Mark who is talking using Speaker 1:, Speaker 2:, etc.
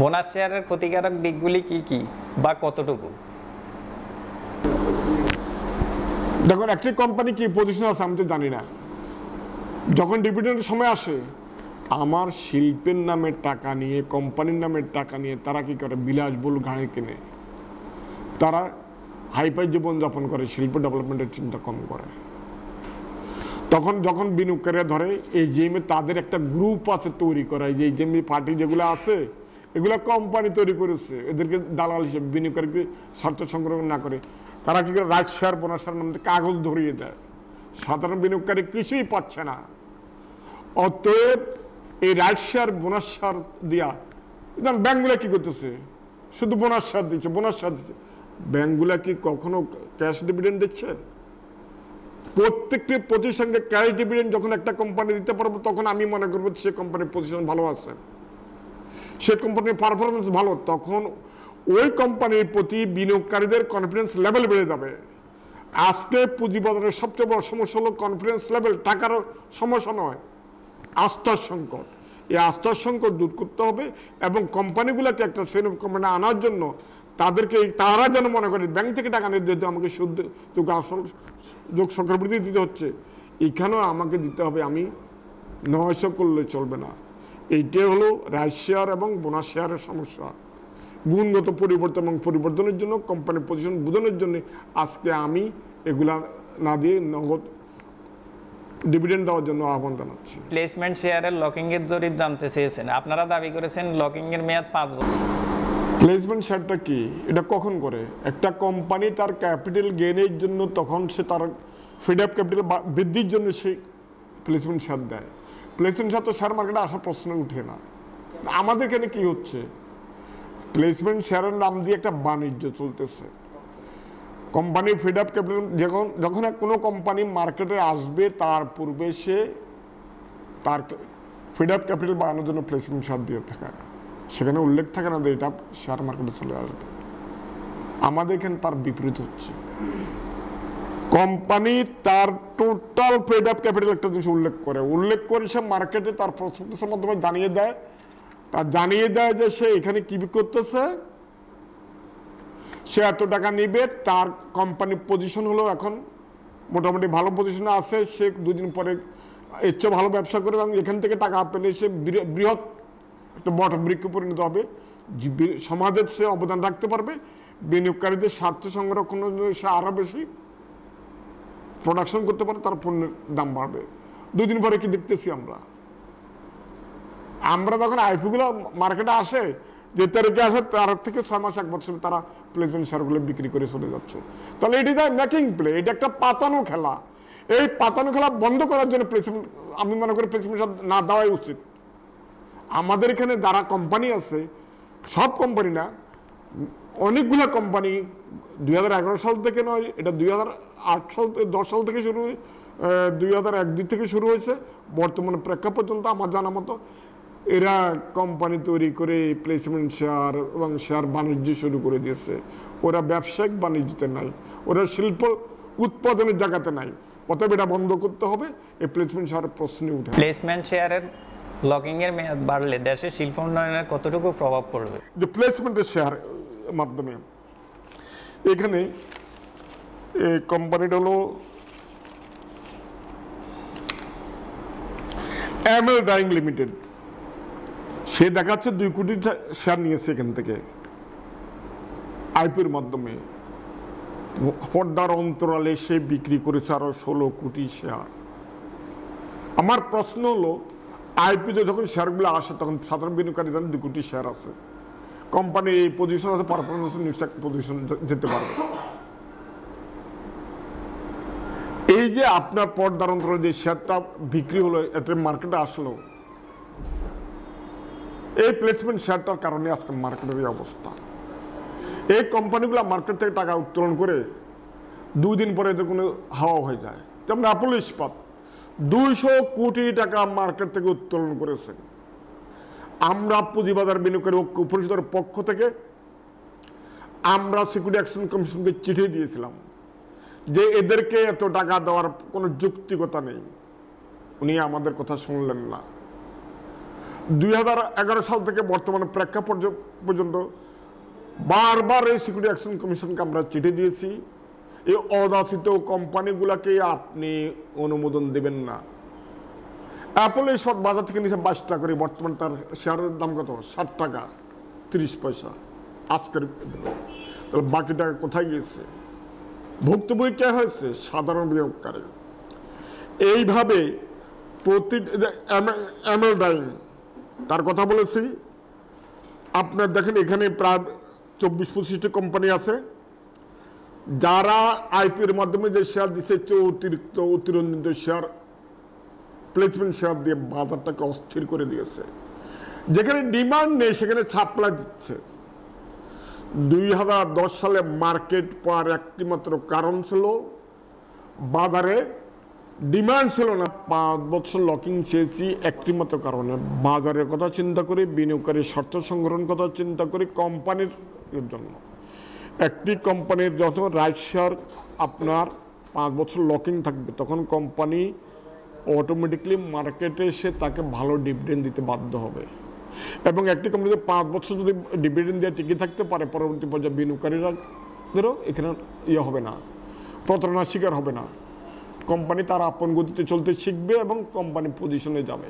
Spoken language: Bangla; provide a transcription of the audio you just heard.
Speaker 1: বোনাস শেয়ারের ক্ষতিকারক দিকগুলি কি কি বা কতটুকু দেখুন একটি কোম্পানি কি পজিশন আছে আমি তো জানি না যখন ডিভিডেন্ডের সময় আসে আমার শিল্পের নামে টাকা নিয়ে কোম্পানির নামে টাকা নিয়ে তারা কি করে বিলাসবহুল গাড়ি কিনে তারা হাইফাই জীবনযাপন করে শিল্প ডেভেলপমেন্টের চিন্তা কম করে তখন যখন বিনিয়োগকারীরা ধরে এই জিএমে তাদের একটা গ্রুপ আছে তৈরি করা এই জিএমই পার্টি যেগুলো আছে এগুলো কোম্পানি তৈরি করেছে এদেরকে দালাল হিসেবে বিনিয়োগকারীকে স্বার্থ সংগ্রহ না করে তারা কি করে রাইট শেয়ার বোনাস কাগজ ধরিয়ে দেয় সাধারণ বিনিয়োগকারী কিছুই পাচ্ছে না অতএব এই রাইট শেয়ার বোনাস শেয়ার দেওয়া এখন ব্যাঙ্কগুলো কি করতেছে শুধু বোনাস দিচ্ছে বোনাস দিচ্ছে ব্যাঙ্কগুলো কি কখনো ক্যাশ ডিভিডেন্ড দিচ্ছে প্রত্যেকটি প্রতিষ্ঠানকে ক্যাশ ডিভিডেন্ড যখন একটা কোম্পানি দিতে পারবো তখন আমি মনে করবো সে কোম্পানির পজিশন ভালো আছে সে কোম্পানির পারফরমেন্স ভালো তখন ওই কোম্পানির প্রতি বিনিয়োগকারীদের কনফিডেন্স লেভেল বেড়ে যাবে আজকে পুঁজিবাজারের সবচেয়ে বড় সমস্যা হলো কনফিডেন্স লেভেল টাকার সমস্যা নয় আস্থার সংকট এই আস্থার সংকট দূর করতে হবে এবং কোম্পানিগুলোকে একটা শ্রেণী কোম্পানি আনার জন্য তাদেরকে তারা যেন মনে করে ব্যাংক থেকে টাকা নিতে যেহেতু আমাকে সুদ যোগ আসল যোগ সংখ্যাবৃদ্ধি দিতে হচ্ছে এখানেও আমাকে দিতে হবে আমি নয়শো করলে চলবে না এইটাই হলো রাশিয়ার এবং শেয়ারের সমস্যা গুণগত পরিবর্তন এবং পরিবর্তনের জন্য কোম্পানির পজিশন বোঝানোর জন্য আজকে আমি এগুলা না দিয়ে নগদ ডিভিডেন্ড দেওয়ার জন্য আহ্বান জানাচ্ছি প্লেসমেন্ট শেয়ারের লকিংয়ের জরিপ জানতে চেয়েছেন আপনারা দাবি করেছেন লকিংয়ের মেয়াদ পাঁচ বছর প্লেসমেন্ট শেয়ারটা কি এটা কখন করে একটা কোম্পানি তার ক্যাপিটাল গেনের জন্য তখন সে তার ফিড আপ ক্যাপিটাল বৃদ্ধির জন্য সে প্লেসমেন্ট শেয়ার দেয় প্লেসমেন্ট ছাড়া তো শেয়ার মার্কেটে আসার প্রশ্ন উঠে না আমাদের কেন কি হচ্ছে প্লেসমেন্ট শেয়ারের নাম দিয়ে একটা বাণিজ্য চলতেছে কোম্পানি ফিড আপ ক্যাপিটাল যখন যখন কোনো কোম্পানি মার্কেটে আসবে তার পূর্বে সে তার ফিড আপ ক্যাপিটাল বানানোর জন্য প্লেসমেন্ট শেয়ার দিয়ে থাকে সেখানে উল্লেখ থাকে না যে এটা শেয়ার মার্কেটে চলে আসবে আমাদের এখানে তার বিপরীত হচ্ছে কোম্পানি তার টোটাল পেড আপ ক্যাপিটাল একটা জিনিস উল্লেখ করে উল্লেখ করে সে মার্কেটে তার প্রসপেক্টাসের মাধ্যমে জানিয়ে দেয় তার জানিয়ে দেয় যে সে এখানে কী করতেছে সে এত টাকা নিবে তার কোম্পানি পজিশন হলো এখন মোটামুটি ভালো পজিশনে আছে সে দুদিন পরে এর চেয়ে ভালো ব্যবসা করে এবং এখান থেকে টাকা পেলে সে বৃহৎ একটা বট বৃক্ষ পরিণত হবে সমাজের সে অবদান রাখতে পারবে বিনিয়োগকারীদের স্বার্থ সংরক্ষণের জন্য সে আরও বেশি প্রোডাকশন করতে পারে তার পণ্যের দাম বাড়বে দুই দিন পরে কি দেখতেছি আমরা আমরা যখন আইপিগুলো মার্কেটে আসে যে তারিখে আসে তার থেকে ছয় মাস এক বছর তারা প্লেসমেন্ট শেয়ারগুলো বিক্রি করে চলে যাচ্ছে তাহলে এটি তাই মেকিং প্লে এটা একটা পাতানো খেলা এই পাতানো খেলা বন্ধ করার জন্য প্লেসমেন্ট আমি মনে করি প্লেসমেন্ট না দেওয়াই উচিত আমাদের এখানে যারা কোম্পানি আছে সব কোম্পানি না অনেকগুলো কোম্পানি দুই সাল থেকে নয় এটা দুই সাল দশ সাল থেকে শুরু দুই হাজার এক দুই থেকে শুরু হয়েছে বর্তমানে প্রেক্ষা পর্যন্ত আমার জানা মতো এরা কোম্পানি তৈরি করে প্লেসমেন্ট শেয়ার এবং শেয়ার বাণিজ্য শুরু করে দিয়েছে ওরা ব্যবসায়িক বাণিজ্যতে নাই ওরা শিল্প উৎপাদনের জায়গাতে নাই অতএব এটা বন্ধ করতে হবে এই প্লেসমেন্ট শেয়ারের প্রশ্নে উঠে প্লেসমেন্ট শেয়ারের লকিংয়ের মেয়াদ বাড়লে দেশে শিল্প উন্নয়নের কতটুকু প্রভাব পড়বে যে প্লেসমেন্টের শেয়ার মাধ্যমে এখানে কোম্পানিটা হলো এম এল ডাইং লিমিটেড সে দেখাচ্ছে দুই কোটি শেয়ার নিয়েছে এখান থেকে আইপির মাধ্যমে পর্দার অন্তরালে সে বিক্রি করেছে আরো ষোলো কোটি শেয়ার আমার প্রশ্ন হলো আইপিতে যখন শেয়ারগুলো আসে তখন সাধারণ বিনিয়োগকারী জানেন কোটি শেয়ার আছে কোম্পানি এই পজিশন আছে পারফরমেন্স নিশ্চয় পজিশন যেতে পারবে এই যে আপনার পর্দার অন্তরে যে শেয়ারটা বিক্রি হলো এটা মার্কেটে আসলো এই প্লেসমেন্ট শেয়ারটার কারণে আজকে মার্কেটের অবস্থা এই কোম্পানিগুলো মার্কেট থেকে টাকা উত্তোলন করে দুই দিন পরে এদের কোনো হাওয়া হয়ে যায় তেমন অ্যাপল ইস্পাত দুইশো কোটি টাকা মার্কেট থেকে উত্তোলন করেছে আমরা পুঁজিবাজার বিনিয়োগকারী ঐক্য পরিষদের পক্ষ থেকে আমরা সিকিউরিটি অ্যাকশন কমিশনকে চিঠি দিয়েছিলাম যে এদেরকে এত টাকা দেওয়ার কোনো যুক্তিকতা নেই উনি আমাদের কথা শুনলেন না দুই সাল থেকে বর্তমান প্রেক্ষাপট পর্যন্ত বারবার এই সিকিউরিটি অ্যাকশন কমিশনকে আমরা চিঠি দিয়েছি এই অদাসিত কোম্পানিগুলোকে আপনি অনুমোদন দেবেন না অ্যাপলের সব বাজার থেকে নিচে বাইশ টাকা করে বর্তমান তার শেয়ারের দাম কত ষাট টাকা তিরিশ পয়সা আজকের তাহলে বাকি টাকা কোথায় গিয়েছে ভুক্তভোগী কে হয়েছে সাধারণ বিনিয়োগকারী এইভাবে প্রতি অ্যামেলডাইন তার কথা বলেছি আপনার দেখেন এখানে প্রায় চব্বিশ পঁচিশটি কোম্পানি আছে যারা আইপিওর মাধ্যমে যে শেয়ার দিচ্ছে অতিরিক্ত অতিরঞ্জিত শেয়ার প্লেসমেন্ট সেবা দিয়ে বাজারটাকে অস্থির করে দিয়েছে যেখানে ডিমান্ড নেই সেখানে সাপ্লাই দিচ্ছে দুই সালে মার্কেট পাওয়ার একটিমাত্র কারণ ছিল বাজারে ডিমান্ড ছিল না পাঁচ বছর লকিং চেয়েছি একটিমাত্র কারণে বাজারের কথা চিন্তা করে বিনিয়োগকারী শর্ত সংগ্রহণ কথা চিন্তা করে কোম্পানির জন্য একটি কোম্পানির যত রাইট শেয়ার আপনার পাঁচ বছর লকিং থাকবে তখন কোম্পানি অটোমেটিকলি মার্কেটে এসে তাকে ভালো ডিভিডেন্ড দিতে বাধ্য হবে এবং একটি কোম্পানি যদি পাঁচ বছর যদি ডিভিডেন্ড দেওয়া টিকে থাকতে পারে পরবর্তী পর্যায়ে বিনিয়োগকারীরাদেরও এখানে ইয়ে হবে না প্রতারণার শিকার হবে না কোম্পানি তার আপন গতিতে চলতে শিখবে এবং কোম্পানি পজিশনে যাবে